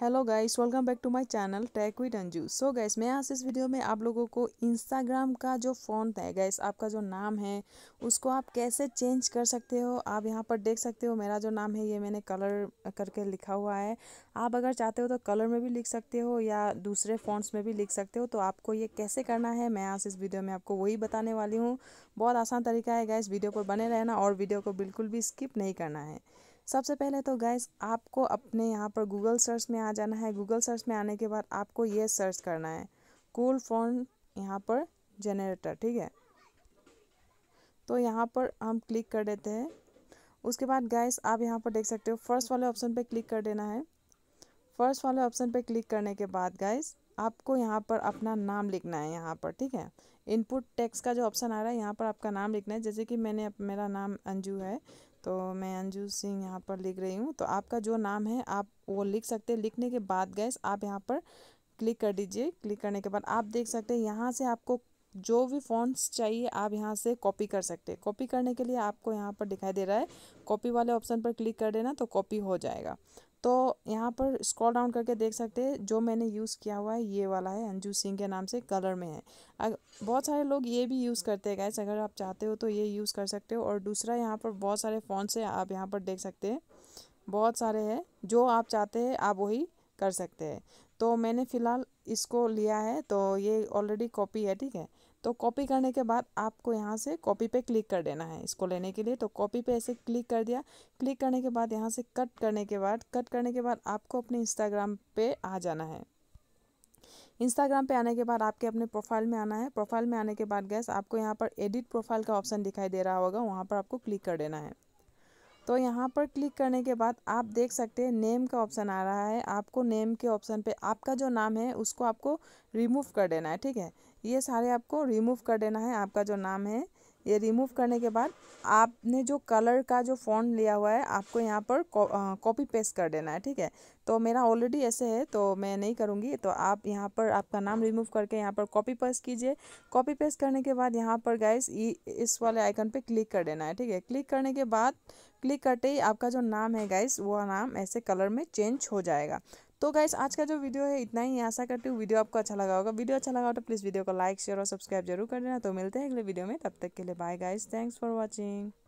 hello guys welcome back to my channel tech with Anju so guys मैं आज इस video में आप लोगों को इंस्टाग्राम का जो फ़ॉन्ट है गाइस आपका जो नाम है उसको आप कैसे चेंज कर सकते हो आप यहाँ पर देख सकते हो मेरा जो नाम है ये मैंने कलर करके लिखा हुआ है आप अगर चाहते हो तो कलर में भी लिख सकते हो या दूसरे फ़ॉन्ट्स में भी लिख सकते हो तो आपको ये कैसे करना है मैं आज इस वीडियो में आपको वही बताने वाली हूँ बहुत आसान तरीका है गाइस वीडियो पर बने रहना और वीडियो को बिल्कुल भी स्किप नहीं करना है सबसे पहले तो गैस आपको अपने यहाँ पर गूगल सर्च में आ जाना है गूगल सर्च में आने के बाद आपको ये सर्च करना है कूल फोन यहाँ पर जनरेटर ठीक है तो यहाँ पर हम क्लिक कर देते हैं उसके बाद गैस आप यहाँ पर देख सकते हो फर्स्ट वाले ऑप्शन पर क्लिक कर देना है फर्स्ट वाले ऑप्शन पर क्लिक करने के बाद गैस आपको यहाँ पर अपना नाम लिखना है यहाँ पर ठीक है इनपुट टेक्स्ट का जो ऑप्शन आ रहा है यहाँ पर आपका नाम लिखना है जैसे कि मैंने मेरा नाम अंजू है तो मैं अंजू सिंह यहाँ पर लिख रही हूँ तो आपका जो नाम है आप वो लिख सकते हैं लिखने के बाद गैस आप यहाँ पर क्लिक कर दीजिए क्लिक करने के बाद आप देख सकते हैं यहाँ से आपको जो भी फॉन्ट्स चाहिए आप यहाँ से कॉपी कर सकते हैं कॉपी करने के लिए आपको यहाँ पर दिखाई दे रहा है कॉपी वाले ऑप्शन पर क्लिक कर देना तो कॉपी हो जाएगा तो यहाँ पर स्क्रॉल डाउन करके देख सकते हैं जो मैंने यूज़ किया हुआ है ये वाला है अंजू सिंह के नाम से कलर में है अगर बहुत सारे लोग ये भी यूज़ करते हैं गैस अगर आप चाहते हो तो ये यूज़ कर सकते हो और दूसरा यहाँ पर बहुत सारे फोन से आप यहाँ पर देख सकते हैं बहुत सारे हैं जो आप चाहते हैं आप वही कर सकते हैं तो मैंने फ़िलहाल इसको लिया है तो ये ऑलरेडी कॉपी है ठीक है तो कॉपी करने के बाद आपको यहाँ से कॉपी पे क्लिक कर देना है इसको लेने के लिए तो कॉपी पे ऐसे क्लिक कर दिया क्लिक करने के बाद यहाँ से कट करने के बाद कट करने के बाद आपको अपने इंस्टाग्राम पे आ जाना है इंस्टाग्राम पे आने के बाद आपके अपने प्रोफाइल में आना है प्रोफाइल में आने के बाद गैस आपको यहाँ पर एडिट प्रोफाइल का ऑप्शन दिखाई दे रहा होगा वहाँ पर आपको क्लिक कर देना है तो यहाँ पर क्लिक करने के बाद आप देख सकते हैं नेम का ऑप्शन आ रहा है आपको नेम के ऑप्शन पे आपका जो नाम है उसको आपको रिमूव कर देना है ठीक है ये सारे आपको रिमूव कर देना है आपका जो नाम है ये रिमूव करने के बाद आपने जो कलर का जो फ़ॉन्ट लिया हुआ है आपको यहाँ पर कॉपी पेस्ट कर देना है ठीक है तो मेरा ऑलरेडी ऐसे है तो मैं नहीं करूँगी तो आप यहाँ पर आपका नाम रिमूव करके यहाँ पर कॉपी पेस्ट कीजिए कॉपी पेस्ट करने के बाद यहाँ पर गाइस इस वाले आइकन पे क्लिक कर देना है ठीक है क्लिक करने के बाद क्लिक करते ही आपका जो नाम है गाइस वो नाम ऐसे कलर में चेंज हो जाएगा तो गाइस आज का जो वीडियो है इतना ही आशा करती हूँ वीडियो आपको अच्छा लगा होगा वीडियो अच्छा लगा हो तो प्लीज़ वीडियो को लाइक शेयर और सब्सक्राइब जरूर कर देना तो मिलते हैं अगले वीडियो में तब तक के लिए bye guys thanks for watching